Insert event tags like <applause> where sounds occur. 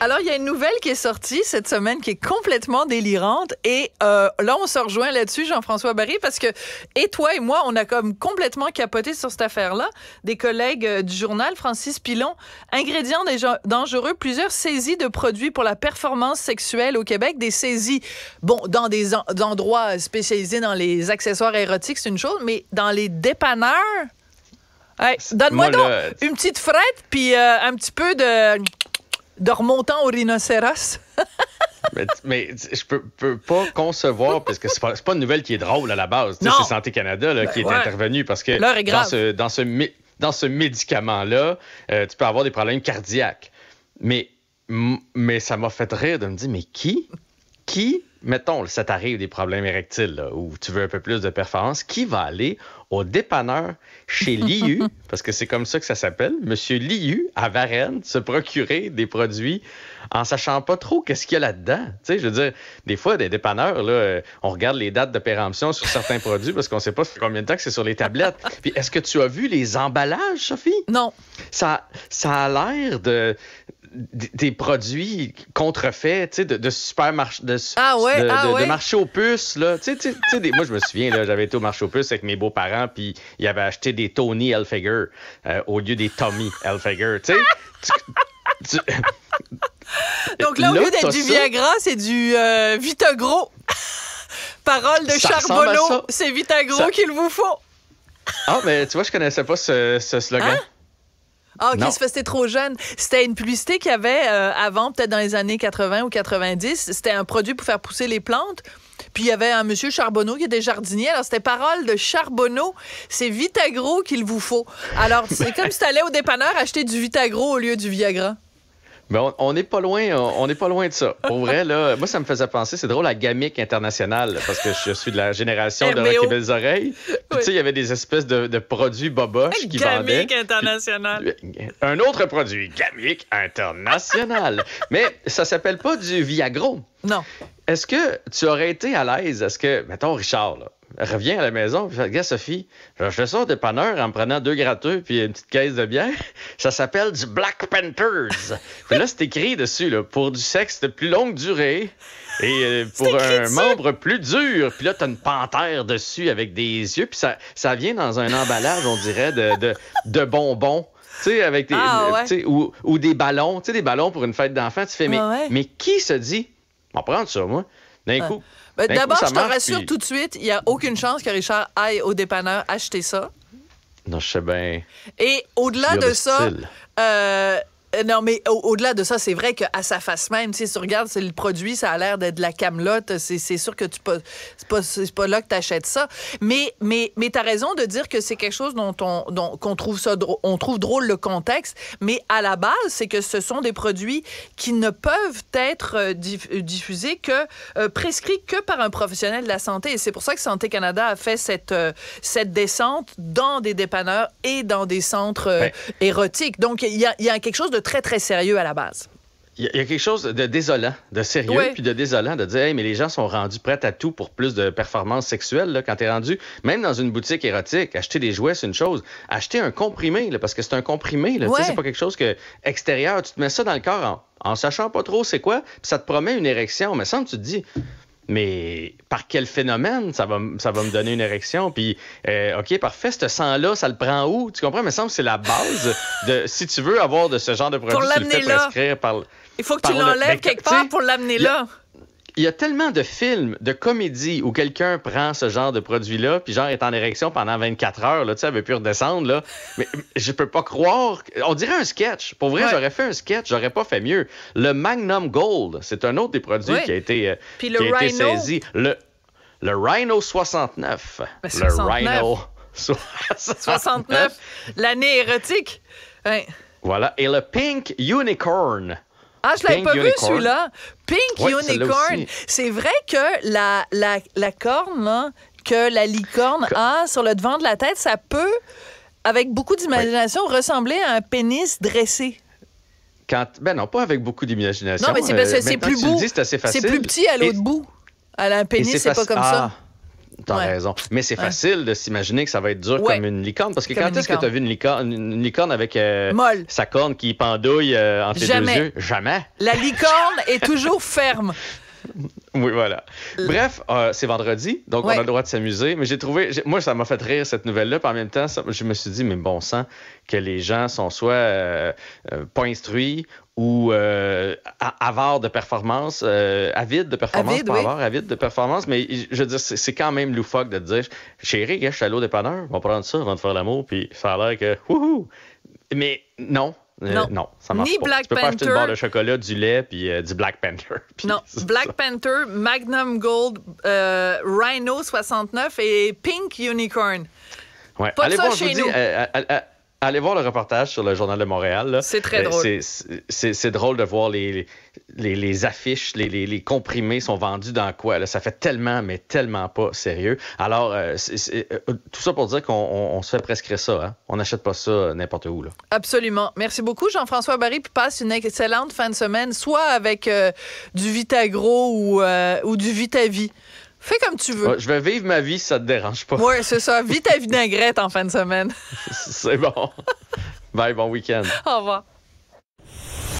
Alors, il y a une nouvelle qui est sortie cette semaine qui est complètement délirante. Et euh, là, on se rejoint là-dessus, Jean-François Barry, parce que, et toi et moi, on a comme complètement capoté sur cette affaire-là. Des collègues euh, du journal, Francis Pilon, ingrédients dangereux, plusieurs saisies de produits pour la performance sexuelle au Québec, des saisies, bon, dans des endroits spécialisés dans les accessoires érotiques, c'est une chose, mais dans les dépanneurs, Donne-moi donc une petite frette, puis euh, un petit peu de, de remontant au rhinocéros. <laughs> mais, je peux, peux pas concevoir, parce que c'est pas, pas une nouvelle qui est drôle à la base. C'est Santé Canada là, ben qui est intervenue, intervenu parce que dans ce, dans ce, dans ce médicament-là, euh, tu peux avoir des problèmes cardiaques. Mais, mais ça m'a fait rire de me dire, mais qui? Qui mettons, ça t'arrive des problèmes érectiles où ou tu veux un peu plus de performance, qui va aller au dépanneur chez <laughs> Liu, parce que c'est comme ça que ça s'appelle, Monsieur Liu à Varennes, se procurer des produits en sachant pas trop qu'est-ce qu'il y a là-dedans. Tu sais, je veux dire, des fois, des dépanneurs, là, euh, on regarde les dates de péremption sur certains produits parce qu'on sait pas combien de temps que c'est sur les tablettes. <laughs> Puis est-ce que tu as vu les emballages, Sophie? Non. Ça, ça a l'air de des produits contrefaits, tu sais, de, de de, ah de, ah marché aux puces, là. Tu sais, moi, je me souviens, j'avais été au marché aux puces avec mes beaux-parents, puis ils avaient acheté des Tony Elfeger euh, au lieu des Tommy Elfeger, tu sais. <laughs> Donc là, au lieu d'être du Viagra, c'est du euh, Vitagro. <laughs> Parole de Charbonneau, c'est Vitagro qu'il vous faut. Ah, mais tu vois, je connaissais pas ce, slogan. Hein? Ah, que c'était trop jeune. C'était une publicité qu'il y avait euh, avant, peut-être dans les années 80 ou 90. C'était un produit pour faire pousser les plantes. Puis il y avait un monsieur Charbonneau qui était jardinier. Alors, c'était parole de Charbonneau. C'est Vitagro qu'il vous faut. Alors, c'est comme si tu allais au dépanneur acheter du Vitagro au lieu du Viagra. Mais ben, on n'est pas loin, on n'est pas loin de ça. Pour vrai, là, moi, ça me faisait penser, c'est drôle, à Gamique International, parce que je suis de la génération de Rock Belles Oreilles. tu sais, il y avait des espèces de, de produits boboches qui vendaient. Gamic International. un autre produit, Gamique International. <laughs> Mais ça s'appelle pas du Viagro. Non. Est-ce que tu aurais été à l'aise? Est-ce que, mettons, Richard, là, reviens à la maison, puis fait, gars, Sophie, j'ai acheté ça au dépanneur en prenant deux gratteux puis une petite caisse de bière. <laughs> Ça s'appelle du Black Panthers. <laughs> puis là, c'est écrit dessus, pour du sexe de plus longue durée et euh, pour un membre plus dur. Puis là, t'as une panthère dessus avec des yeux, puis ça, ça vient dans un emballage, on dirait, de, de, bonbons tu sais, avec des, ah, euh, ou, des ballons, tu sais, des ballons pour une fête d'enfant Tu fais, mais, mais qui se dit, on va prendre ça, moi? D'un coup, ben, ben, d'abord, je te rassure tout de suite, il n'y a aucune chance que Richard aille au dépanneur acheter ça. Non, je sais bien. Et au-delà de ça, euh, non, mais au-delà de ça, c'est vrai qu'à sa face même, si tu regardes le produit, ça a l'air d'être de la camelote. C'est sûr que tu pas, c'est pas, pas là que tu achètes ça. Mais, mais, mais tu as raison de dire que c'est quelque chose dont on, dont, qu'on trouve ça drôle, on trouve drôle le contexte. Mais à la base, c'est que ce sont des produits qui ne peuvent être euh, euh, diffusés que, prescrits que par un professionnel de la santé. Et c'est pour ça que Santé Canada a fait cette, cette descente dans des dépanneurs et dans des centres érotiques. Donc, il y a, y a quelque chose de très, très sérieux à la base. Il y, a quelque chose de désolant, de sérieux, puis de désolant de dire, hey, mais les gens sont rendus prêts à tout pour plus de performances sexuelles quand tu es rendu, même dans une boutique érotique, acheter des jouets, c'est une chose. Acheter un comprimé, parce que c'est un comprimé, c'est pas quelque chose que extérieur, tu te mets ça dans le corps en, sachant pas trop c'est quoi, puis ça te promet une érection. Mais ça, tu te dis, mais par quel phénomène ça va, ça va me donner une érection? Puis, euh, OK, parfait, ce sang-là, ça le prend où? Tu comprends? Il me semble que c'est la base de. Si tu veux avoir de ce genre de produit, pour tu là. par. Il faut que tu l'enlèves ben, quelque part pour l'amener là il y a tellement de films, de comédies où quelqu'un prend ce genre de produit-là, puis genre est en érection pendant 24 heures, là, tu sais, elle veut plus redescendre, là. Mais je peux pas croire. On dirait un sketch. Pour vrai, j'aurais fait un sketch, j'aurais pas fait mieux. Le Magnum Gold, c'est un autre des produits qui a été, euh, saisi. Le, le Rhino 69. Ben, le Rhino 69. <laughs> L'année érotique. Voilà. Et le Pink Unicorn. Ah, je l'avais pas vu celui-là. Pink Unicorn. C'est vrai que la, la, la corne hein, que la licorne a sur le devant de la tête, ça peut, avec beaucoup d'imagination, ressembler à un pénis dressé. Quand, ben non, pas avec beaucoup d'imagination. Non, mais c'est parce euh, que c'est plus beau. C'est plus petit à l'autre bout. À un pénis, c'est pas comme ça. Ah. T'as raison. Mais c'est facile de s'imaginer que ça va être dur comme une licorne. Parce que quand est-ce que tu as vu une licorne, une licorne avec euh, sa corne qui pendouille euh, entre Jamais. les deux yeux? Jamais. La licorne est toujours ferme. <laughs> Oui, voilà. Bref, euh, c'est vendredi, donc on a le droit de s'amuser. Mais j'ai trouvé, moi, ça m'a fait rire cette nouvelle-là. Puis en même temps, je me suis dit, mais bon sang, que les gens sont soit pas instruits ou euh, de performance, euh, avide de performance, avide, pas avide de performance, mais je veux dire, c'est quand même loufoque de dire, chérie, je suis à l'eau panneurs, on va prendre ça avant de faire l'amour, puis ça a l'air que, wouhou! Mais non, euh, non. ça marche Ni pas. Black tu peux pas acheter une barre de chocolat, du lait, puis euh, du Black Panther. <laughs> non, Black Panther, Magnum Gold, Rhino 69 et Pink Unicorn. Ouais. Pas Allez, ça bon, chez nous. Allez voir le reportage sur le Journal de Montréal. C'est très euh, drôle. C'est drôle de voir les, les, affiches, les, comprimés sont vendus dans quoi. Ça fait tellement, mais tellement pas sérieux. Alors, euh, euh, tout ça pour dire qu'on se fait prescrire ça. Hein. On n'achète pas ça n'importe où. Absolument. Merci beaucoup, Jean-François Barry. passe une excellente fin de semaine, soit avec du Vitagro ou, ou du Vitavi. Fais comme tu veux. je vais vivre ma vie si ça te dérange pas. Oui, c'est ça. Vis ta vinaigrette <laughs> en fin de semaine. c'est bon. Bye, bon week-end. Au revoir.